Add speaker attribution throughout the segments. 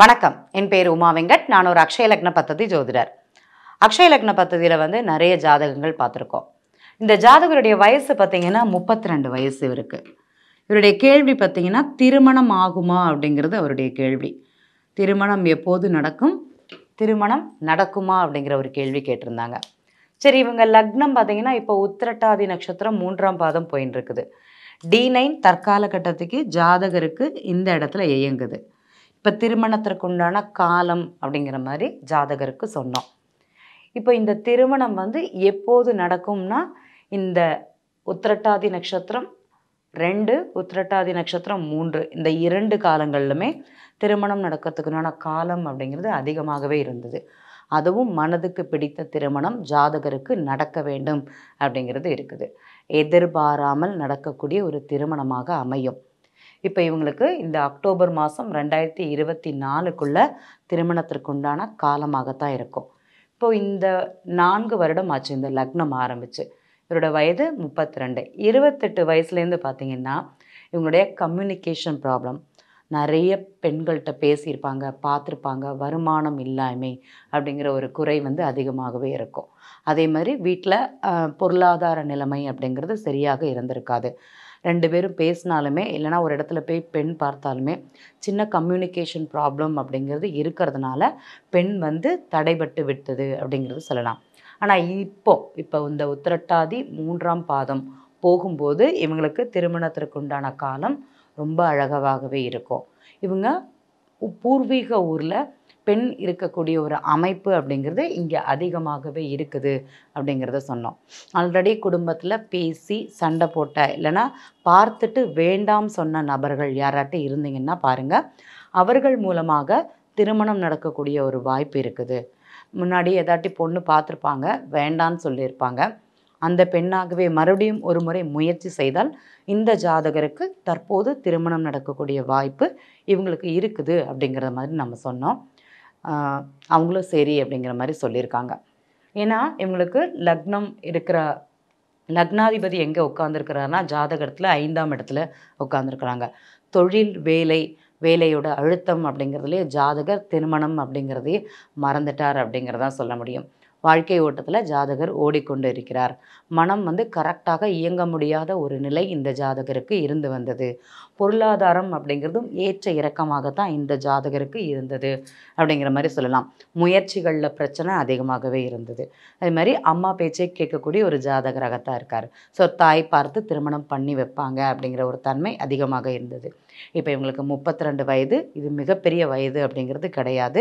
Speaker 1: வணக்கம் என் பேர் உமா வெங்கட் நான் ஒரு அக்ஷய லக்ன பத்ததி ஜோதிடர் அக்ஷய லக்ன பத்ததியில் வந்து நிறைய ஜாதகங்கள் பார்த்துருக்கோம் இந்த ஜாதகருடைய வயசு பார்த்தீங்கன்னா முப்பத்தி ரெண்டு வயசு இவருக்கு இவருடைய கேள்வி பார்த்தீங்கன்னா திருமணம் ஆகுமா அப்படிங்கிறது அவருடைய கேள்வி திருமணம் எப்போது நடக்கும் திருமணம் நடக்குமா அப்படிங்கிற ஒரு கேள்வி கேட்டிருந்தாங்க சரி இவங்க லக்னம் பார்த்தீங்கன்னா இப்போ உத்திரட்டாதி நட்சத்திரம் மூன்றாம் பாதம் போயின்னு இருக்குது டி நைன் தற்கால கட்டத்துக்கு ஜாதகருக்கு இந்த இடத்துல இயங்குது இப்போ திருமணத்திற்கு உண்டான காலம் அப்படிங்கிற மாதிரி ஜாதகருக்கு சொன்னோம் இப்போ இந்த திருமணம் வந்து எப்போது நடக்கும்னா இந்த உத்திரட்டாதி நட்சத்திரம் ரெண்டு உத்திரட்டாதி நட்சத்திரம் மூன்று இந்த இரண்டு காலங்களிலுமே திருமணம் நடக்கிறதுக்குண்டான காலம் அப்படிங்கிறது அதிகமாகவே இருந்தது அதுவும் மனதுக்கு பிடித்த திருமணம் ஜாதகருக்கு நடக்க வேண்டும் அப்படிங்கிறது இருக்குது எதிர்பாராமல் நடக்கக்கூடிய ஒரு திருமணமாக அமையும் இப்போ இவங்களுக்கு இந்த அக்டோபர் மாதம் ரெண்டாயிரத்தி இருபத்தி நாலுக்குள்ளே திருமணத்திற்குண்டான காலமாகத்தான் இருக்கும் இப்போது இந்த நான்கு வருடம் ஆச்சு இந்த லக்னம் ஆரம்பித்து இவரோட வயது முப்பத்தி ரெண்டு இருபத்தெட்டு வயசுலேருந்து பார்த்திங்கன்னா இவங்களுடைய கம்யூனிகேஷன் ப்ராப்ளம் நிறைய பெண்கள்கிட்ட பேசியிருப்பாங்க பார்த்துருப்பாங்க வருமானம் இல்லாமை அப்படிங்கிற ஒரு குறை வந்து அதிகமாகவே இருக்கும் அதே மாதிரி வீட்டில் பொருளாதார நிலைமை அப்படிங்கிறது சரியாக இருந்திருக்காது ரெண்டு பேரும் பேசினாலுமே இல்லைனா ஒரு இடத்துல போய் பெண் பார்த்தாலுமே சின்ன கம்யூனிகேஷன் ப்ராப்ளம் அப்படிங்கிறது இருக்கிறதுனால பெண் வந்து தடைபட்டு விட்டது அப்படிங்கிறது சொல்லலாம் ஆனால் இப்போ இப்போ இந்த உத்திரட்டாதி மூன்றாம் பாதம் போகும்போது இவங்களுக்கு திருமணத்திற்கு உண்டான காலம் ரொம்ப அழகாகவே இருக்கும் இவங்க பூர்வீக ஊரில் பெண் இருக்கக்கூடிய ஒரு அமைப்பு அப்படிங்கிறது இங்கே அதிகமாகவே இருக்குது அப்படிங்கிறத சொன்னோம் ஆல்ரெடி குடும்பத்தில் பேசி சண்டை போட்ட இல்லைன்னா பார்த்துட்டு வேண்டாம் சொன்ன நபர்கள் யாராட்டும் இருந்தீங்கன்னா பாருங்கள் அவர்கள் மூலமாக திருமணம் நடக்கக்கூடிய ஒரு வாய்ப்பு இருக்குது முன்னாடி ஏதாட்டி பொண்ணு பார்த்துருப்பாங்க வேண்டான்னு சொல்லியிருப்பாங்க அந்த பெண்ணாகவே மறுபடியும் ஒரு முறை முயற்சி செய்தால் இந்த ஜாதகருக்கு தற்போது திருமணம் நடக்கக்கூடிய வாய்ப்பு இவங்களுக்கு இருக்குது அப்படிங்கிற மாதிரி நம்ம சொன்னோம் அவங்களும் சரி அப்படிங்கிற மாதிரி சொல்லியிருக்காங்க ஏன்னா இவங்களுக்கு லக்னம் இருக்கிற லக்னாதிபதி எங்கே உட்காந்துருக்கிறாருன்னா ஜாதகத்தில் ஐந்தாம் இடத்துல உட்காந்துருக்குறாங்க தொழில் வேலை வேலையோட அழுத்தம் அப்படிங்கிறதுலே ஜாதகர் திருமணம் அப்படிங்கிறதே மறந்துட்டார் அப்படிங்கிறதான் சொல்ல முடியும் வாழ்க்கை ஓட்டத்தில் ஜாதகர் ஓடிக்கொண்டு இருக்கிறார் மனம் வந்து கரெக்டாக இயங்க முடியாத ஒரு நிலை இந்த ஜாதகருக்கு இருந்து வந்தது பொருளாதாரம் அப்படிங்கிறதும் ஏற்ற இறக்கமாகத்தான் இந்த ஜாதகருக்கு இருந்தது அப்படிங்கிற மாதிரி சொல்லலாம் முயற்சிகளில் பிரச்சனை அதிகமாகவே இருந்தது அதே மாதிரி அம்மா பேச்சை கேட்கக்கூடிய ஒரு ஜாதகராகத்தான் இருக்கார் ஸோ தாய் பார்த்து திருமணம் பண்ணி வைப்பாங்க அப்படிங்கிற ஒரு தன்மை அதிகமாக இருந்தது இப்போ இவங்களுக்கு முப்பத்தி ரெண்டு வயது இது மிகப்பெரிய வயது அப்படிங்கிறது கிடையாது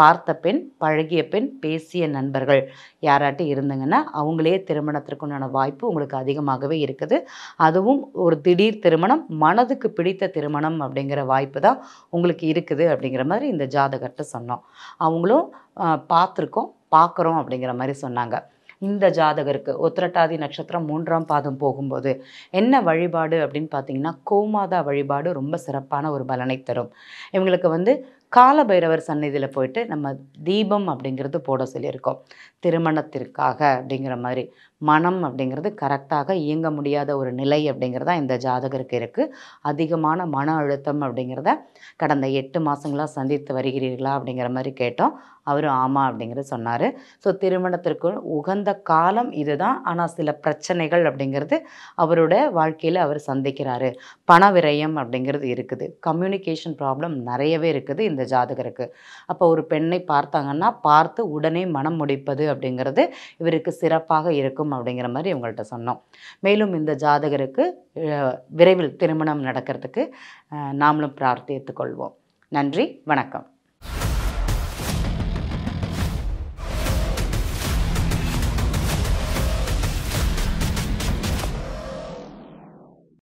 Speaker 1: பார்த்த பெண் பழகிய பெண் பேசிய நண்பர்கள் நபர்கள் யாராட்டி இருந்தீங்கன்னா அவங்களே திருமணத்திற்குண்டான வாய்ப்பு உங்களுக்கு அதிகமாகவே இருக்குது அதுவும் ஒரு திடீர் திருமணம் மனதுக்கு பிடித்த திருமணம் அப்படிங்கிற வாய்ப்பு தான் உங்களுக்கு இருக்குது அப்படிங்கிற மாதிரி இந்த ஜாதகர்கிட்ட சொன்னோம் அவங்களும் பார்த்துருக்கோம் பார்க்குறோம் அப்படிங்கிற மாதிரி சொன்னாங்க இந்த ஜாதகருக்கு உத்திரட்டாதி நட்சத்திரம் மூன்றாம் பாதம் போகும்போது என்ன வழிபாடு அப்படின்னு பார்த்தீங்கன்னா கோமாதா வழிபாடு ரொம்ப சிறப்பான ஒரு பலனை தரும் இவங்களுக்கு வந்து காலபைரவர் சந்நிதியில் போயிட்டு நம்ம தீபம் அப்படிங்கிறது போட சொல்லியிருக்கோம் திருமணத்திற்காக அப்படிங்கிற மாதிரி மனம் அப்படிங்கிறது கரெக்டாக இயங்க முடியாத ஒரு நிலை அப்படிங்கிறதா இந்த ஜாதகருக்கு இருக்குது அதிகமான மன அழுத்தம் அப்படிங்கிறத கடந்த எட்டு மாதங்களாக சந்தித்து வருகிறீர்களா அப்படிங்கிற மாதிரி கேட்டோம் அவர் ஆமாம் அப்படிங்கிறது சொன்னார் ஸோ திருமணத்திற்கு உகந்த காலம் இதுதான் ஆனால் சில பிரச்சனைகள் அப்படிங்கிறது அவரோட வாழ்க்கையில் அவர் சந்திக்கிறாரு பண விரயம் அப்படிங்கிறது இருக்குது கம்யூனிகேஷன் ப்ராப்ளம் நிறையவே இருக்குது இந்த ஜாதகருக்கு அப்போ ஒரு பெண்ணை பார்த்தாங்கன்னா பார்த்து உடனே மனம் முடிப்பது அப்படிங்கிறது இவருக்கு சிறப்பாக இருக்கும் அப்படிங்கிற மாதிரி இவங்கள்ட்ட சொன்னோம் மேலும் இந்த ஜாதகருக்கு விரைவில் திருமணம் நடக்கிறதுக்கு நாமளும் பிரார்த்தித்துக் கொள்வோம் நன்றி வணக்கம்